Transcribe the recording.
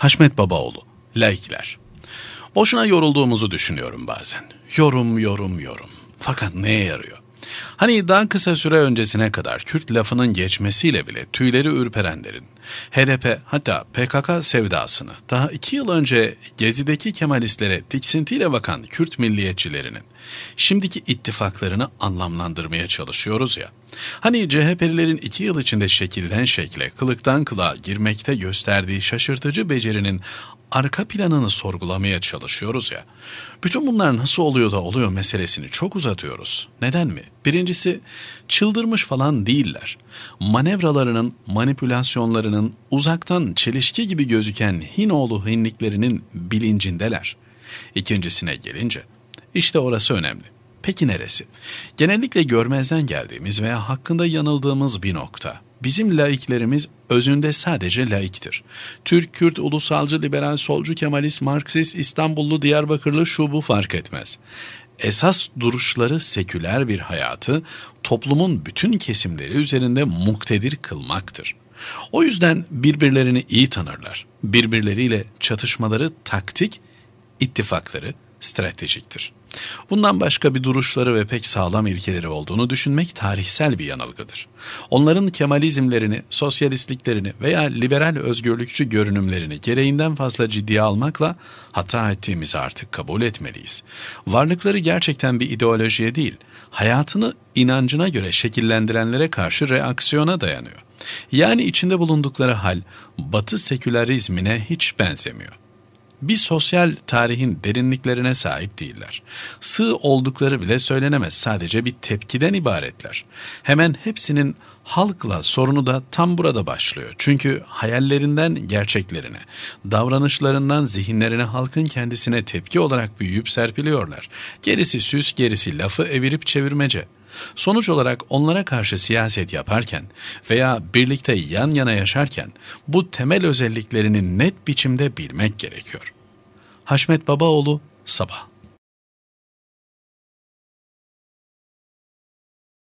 Haşmet Babaoğlu, laikler. Boşuna yorulduğumuzu düşünüyorum bazen. Yorum, yorum, yorum. Fakat neye yarıyor? Hani daha kısa süre öncesine kadar Kürt lafının geçmesiyle bile tüyleri ürperenlerin, HDP hatta PKK sevdasını daha iki yıl önce Gezi'deki Kemalistlere tiksintiyle bakan Kürt milliyetçilerinin şimdiki ittifaklarını anlamlandırmaya çalışıyoruz ya. Hani CHP'lilerin iki yıl içinde şekilden şekle, kılıktan kılığa girmekte gösterdiği şaşırtıcı becerinin arka planını sorgulamaya çalışıyoruz ya. Bütün bunlar nasıl oluyor da oluyor meselesini çok uzatıyoruz. Neden mi? Birincisi çıldırmış falan değiller. Manevralarının, manipülasyonlarının uzaktan çelişki gibi gözüken Hinoğlu hinliklerinin bilincindeler. İkincisine gelince işte orası önemli. Peki neresi? Genellikle görmezden geldiğimiz veya hakkında yanıldığımız bir nokta. Bizim laiklerimiz özünde sadece laiktir. Türk, Kürt, ulusalcı, liberal, solcu, Kemalist, Marksist, İstanbullu, Diyarbakırlı şu bu fark etmez esas duruşları seküler bir hayatı toplumun bütün kesimleri üzerinde muktedir kılmaktır. O yüzden birbirlerini iyi tanırlar. Birbirleriyle çatışmaları taktik, ittifakları stratejiktir.'' Bundan başka bir duruşları ve pek sağlam ilkeleri olduğunu düşünmek tarihsel bir yanılgıdır. Onların Kemalizmlerini, sosyalistliklerini veya liberal özgürlükçü görünümlerini gereğinden fazla ciddiye almakla hata ettiğimizi artık kabul etmeliyiz. Varlıkları gerçekten bir ideolojiye değil, hayatını inancına göre şekillendirenlere karşı reaksiyona dayanıyor. Yani içinde bulundukları hal batı sekülerizmine hiç benzemiyor bir sosyal tarihin derinliklerine sahip değiller. Sığ oldukları bile söylenemez sadece bir tepkiden ibaretler. Hemen hepsinin halkla sorunu da tam burada başlıyor. Çünkü hayallerinden gerçeklerine, davranışlarından zihinlerine halkın kendisine tepki olarak büyüyüp serpiliyorlar. Gerisi süs, gerisi lafı evirip çevirmece.'' Sonuç olarak onlara karşı siyaset yaparken veya birlikte yan yana yaşarken bu temel özelliklerini net biçimde bilmek gerekiyor. Haşmet Babaoğlu Sabah